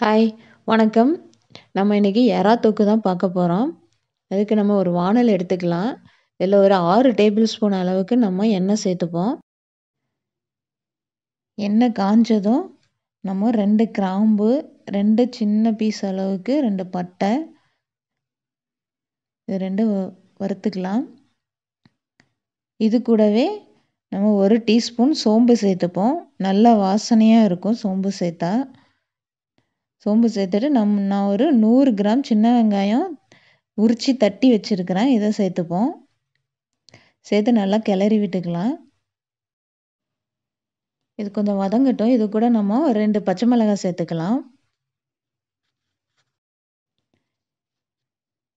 hi வணக்கம் நம்ம இன்றைக்கி எறா தொக்கு தான் பார்க்க போகிறோம் அதுக்கு நம்ம ஒரு வானல் எடுத்துக்கலாம் இதில் ஒரு ஆறு டேபிள் ஸ்பூன் அளவுக்கு நம்ம எண்ணெய் சேர்த்துப்போம் எண்ணெய் காஞ்சதும் நம்ம ரெண்டு கிராம்பு ரெண்டு சின்ன பீஸ் அளவுக்கு ரெண்டு பட்டை இது ரெண்டு வறுத்துக்கலாம் இது கூடவே நம்ம ஒரு டீஸ்பூன் சோம்பு சேர்த்துப்போம் நல்லா வாசனையாக இருக்கும் சோம்பு சேர்த்தா சோம்பு சேர்த்துட்டு நம் நான் ஒரு நூறு கிராம் சின்ன வெங்காயம் உரித்து தட்டி வச்சுருக்கிறேன் இதை சேர்த்துப்போம் சேர்த்து நல்லா கிளறி விட்டுக்கலாம் இது கொஞ்சம் வதங்கட்டும் இது கூட நம்ம ரெண்டு பச்சை மிளகாய் சேர்த்துக்கலாம்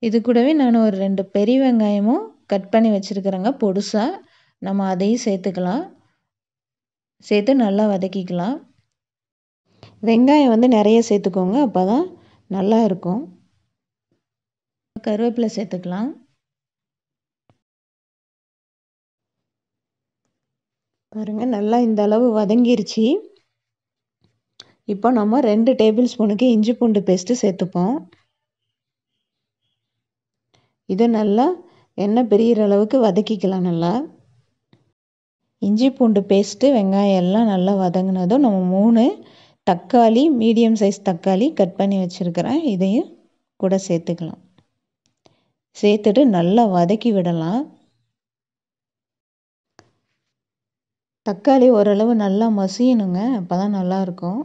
இது கூடவே நான் ஒரு ரெண்டு பெரிய வெங்காயமும் கட் பண்ணி வச்சுருக்குறேங்க பொடுசாக நம்ம அதையும் சேர்த்துக்கலாம் சேர்த்து நல்லா வதக்கிக்கலாம் வெங்காயம் வந்து நிறைய சேர்த்துக்கோங்க அப்போ தான் நல்லா இருக்கும் கருவேப்பிலை சேர்த்துக்கலாம் பாருங்கள் நல்லா இந்த அளவு வதங்கிருச்சு இப்போ நம்ம ரெண்டு டேபிள் ஸ்பூனுக்கு இஞ்சி பூண்டு பேஸ்ட்டு சேர்த்துப்போம் இது நல்லா எண்ணெய் பெரிய அளவுக்கு வதக்கிக்கலாம் நல்லா இஞ்சி பூண்டு பேஸ்ட்டு வெங்காயம் எல்லாம் நல்லா வதங்கினதும் நம்ம மூணு தக்காளி மீடியம் சைஸ் தக்காளி கட் பண்ணி வச்சுருக்கிறேன் இதையும் கூட சேர்த்துக்கலாம் சேர்த்துட்டு நல்லா வதக்கி விடலாம் தக்காளி ஓரளவு நல்லா மசியணுங்க அப்போ தான் நல்லாயிருக்கும்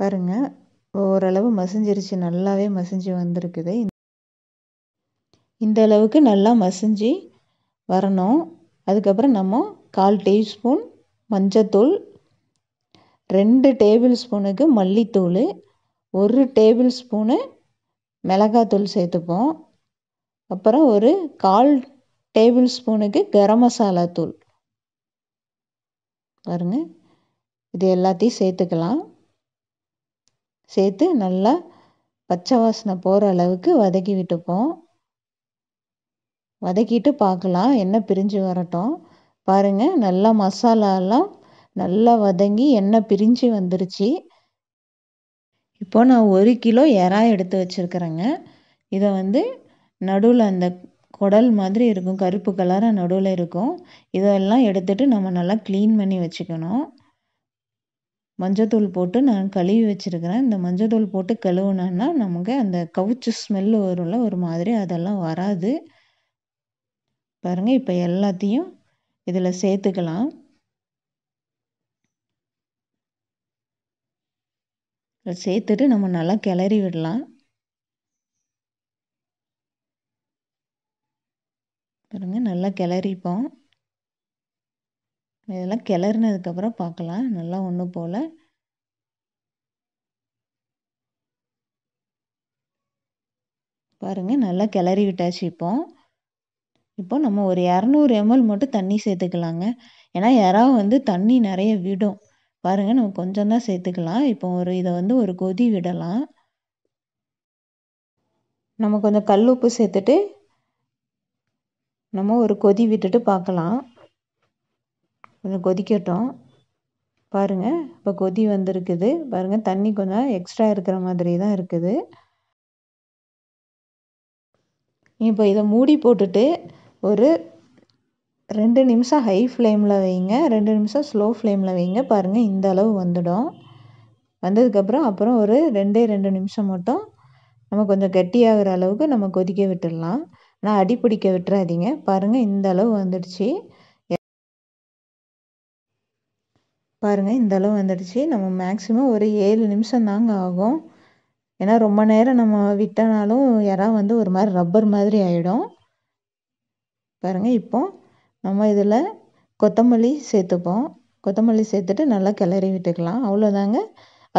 பாருங்கள் ஓரளவு மசிஞ்சிருச்சு நல்லாவே மசிஞ்சு வந்திருக்குது இந்த அளவுக்கு நல்லா மசிஞ்சு வரணும் அதுக்கப்புறம் நம்ம கால் டீஸ்பூன் மஞ்சத்தூள் ரெண்டு டேபிள் ஸ்பூனுக்கு மல்லித்தூள் ஒரு டேபிள் ஸ்பூனு மிளகாத்தூள் சேர்த்துப்போம் அப்புறம் ஒரு கால் டேபிள் ஸ்பூனுக்கு கரம் மசாலா தூள் பாருங்கள் இது எல்லாத்தையும் சேர்த்துக்கலாம் சேர்த்து நல்லா பச்சை வாசனை போகிற அளவுக்கு வதக்கி விட்டுப்போம் வதக்கிட்டு பார்க்கலாம் என்ன பிரிஞ்சு வரட்டும் பாருங்கள் நல்லா மசாலாலாம் நல்லா வதங்கி எண்ணெய் பிரிஞ்சு வந்துருச்சு இப்போது நான் ஒரு கிலோ இறா எடுத்து வச்சுருக்குறேங்க இதை வந்து நடுவில் அந்த குடல் மாதிரி இருக்கும் கருப்பு கலராக நடுவில் இருக்கும் இதெல்லாம் எடுத்துகிட்டு நம்ம நல்லா க்ளீன் பண்ணி வச்சுக்கணும் மஞ்சத்தூள் போட்டு நான் கழுவி வச்சுருக்கிறேன் இந்த மஞ்சத்தூள் போட்டு கழுவுனோன்னா நமக்கு அந்த கவுச்சு ஸ்மெல்லு வரும்ல ஒரு மாதிரி அதெல்லாம் வராது பாருங்கள் இப்போ எல்லாத்தையும் இதில் சேர்த்துக்கலாம் சேர்த்துட்டு நம்ம நல்லா கிளறி விடலாம் பாருங்க நல்லா கிளறிப்போம் இதெல்லாம் கிளறினதுக்கப்புறம் பார்க்கலாம் நல்லா ஒன்று போல் பாருங்கள் நல்லா கிளறி விட்டாச்சு இப்போ இப்போ நம்ம ஒரு இரநூறு எம்எல் மட்டும் தண்ணி சேர்த்துக்கலாங்க ஏன்னா யாராவது வந்து தண்ணி நிறைய விடும் பாருங்கள் நம்ம கொஞ்சம் தான் சேர்த்துக்கலாம் இப்போ ஒரு இதை வந்து ஒரு கொதி விடலாம் நம்ம கொஞ்சம் கல் உப்பு சேர்த்துட்டு நம்ம ஒரு கொதி விட்டுட்டு பார்க்கலாம் கொஞ்சம் கொதிக்கட்டும் பாருங்கள் இப்போ கொதி வந்திருக்குது பாருங்கள் தண்ணி கொஞ்சம் எக்ஸ்ட்ரா இருக்கிற மாதிரி தான் இருக்குது இப்போ இதை மூடி போட்டுட்டு ஒரு ரெண்டு நிமிஷம் ஹை ஃப்ளேமில் வைங்க ரெண்டு நிமிஷம் ஸ்லோ ஃப்ளேமில் வைங்க பாருங்கள் இந்த அளவு வந்துடும் வந்ததுக்கப்புறம் அப்புறம் ஒரு ரெண்டே ரெண்டு நிமிஷம் மட்டும் நம்ம கொஞ்சம் கெட்டியாகிற அளவுக்கு நம்ம கொதிக்க விட்டுடலாம் ஆனால் அடி பிடிக்க விட்டுறாதீங்க பாருங்கள் இந்த அளவு வந்துடுச்சு பாருங்கள் இந்த அளவு வந்துடுச்சு நம்ம மேக்ஸிமம் ஒரு ஏழு நிமிஷம் தாங்க ஆகும் ஏன்னா ரொம்ப நேரம் நம்ம விட்டனாலும் யாராவது வந்து ஒரு மாதிரி ரப்பர் மாதிரி ஆகிடும் பாருங்கள் இப்போது நம்ம இதில் கொத்தமல்லி சேர்த்துப்போம் கொத்தமல்லி சேர்த்துட்டு நல்லா கிளறி விட்டுக்கலாம் அவ்வளோதாங்க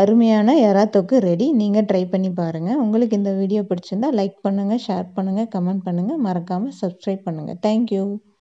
அருமையான எறா தொக்கு ரெடி நீங்கள் ட்ரை பண்ணி பாருங்கள் உங்களுக்கு இந்த வீடியோ பிடிச்சிருந்தால் லைக் பண்ணுங்கள் ஷேர் பண்ணுங்கள் கமெண்ட் பண்ணுங்கள் மறக்காமல் சப்ஸ்கிரைப் பண்ணுங்கள் தேங்க்யூ